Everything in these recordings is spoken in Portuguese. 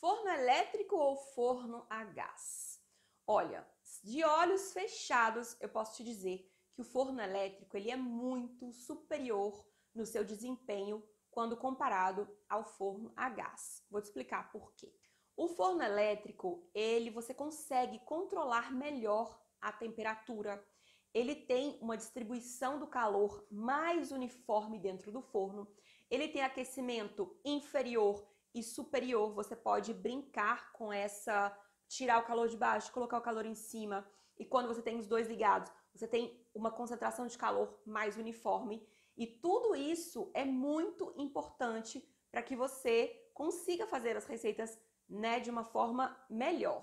Forno elétrico ou forno a gás? Olha, de olhos fechados, eu posso te dizer que o forno elétrico ele é muito superior no seu desempenho quando comparado ao forno a gás. Vou te explicar por quê. O forno elétrico, ele você consegue controlar melhor a temperatura. Ele tem uma distribuição do calor mais uniforme dentro do forno. Ele tem aquecimento inferior e superior. Você pode brincar com essa, tirar o calor de baixo, colocar o calor em cima. E quando você tem os dois ligados, você tem uma concentração de calor mais uniforme. E tudo isso é muito importante para que você consiga fazer as receitas né, de uma forma melhor.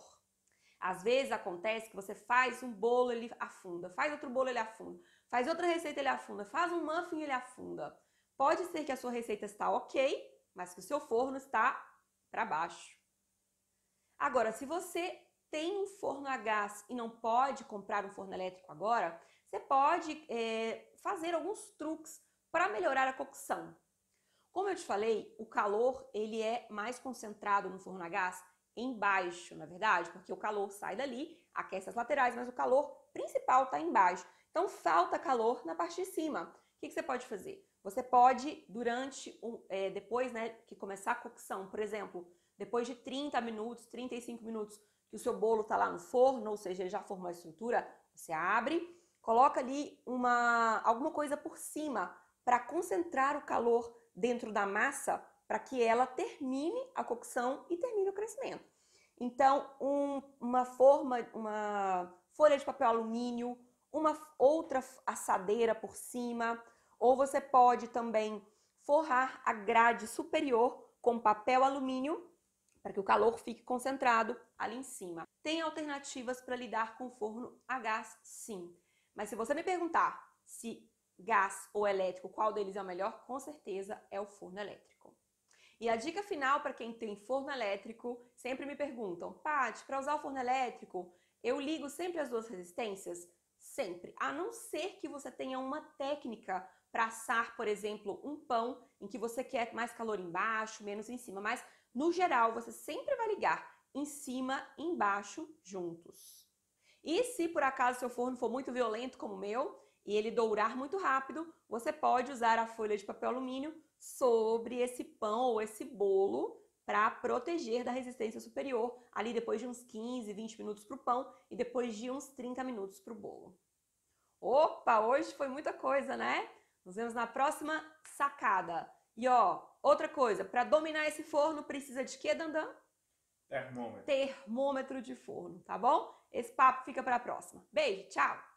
Às vezes acontece que você faz um bolo, ele afunda, faz outro bolo, ele afunda, faz outra receita, ele afunda, faz um muffin, ele afunda. Pode ser que a sua receita está ok, mas que o seu forno está para baixo. Agora, se você tem um forno a gás e não pode comprar um forno elétrico agora, você pode é, fazer alguns truques para melhorar a cocção. Como eu te falei, o calor ele é mais concentrado no forno a gás embaixo, na é verdade, porque o calor sai dali, aquece as laterais, mas o calor principal está embaixo. Então falta calor na parte de cima. O que, que você pode fazer? Você pode, durante, é, depois né, que começar a cocção, por exemplo, depois de 30 minutos, 35 minutos que o seu bolo está lá no forno, ou seja, ele já formou a estrutura, você abre, coloca ali uma, alguma coisa por cima para concentrar o calor dentro da massa para que ela termine a cocção e termine o crescimento. Então, um, uma forma, uma folha de papel alumínio, uma outra assadeira por cima, ou você pode também forrar a grade superior com papel alumínio para que o calor fique concentrado ali em cima. Tem alternativas para lidar com forno a gás, sim. Mas se você me perguntar se gás ou elétrico, qual deles é o melhor, com certeza é o forno elétrico. E a dica final para quem tem forno elétrico, sempre me perguntam, Paty, para usar o forno elétrico, eu ligo sempre as duas resistências? sempre, a não ser que você tenha uma técnica para assar, por exemplo, um pão em que você quer mais calor embaixo, menos em cima, mas no geral você sempre vai ligar em cima e embaixo juntos. E se por acaso seu forno for muito violento como o meu e ele dourar muito rápido, você pode usar a folha de papel alumínio sobre esse pão ou esse bolo para proteger da resistência superior, ali depois de uns 15, 20 minutos para o pão e depois de uns 30 minutos para o bolo. Opa, hoje foi muita coisa, né? Nos vemos na próxima sacada. E ó, outra coisa, para dominar esse forno precisa de quê, Dandan? Termômetro. Termômetro de forno, tá bom? Esse papo fica para a próxima. Beijo, tchau.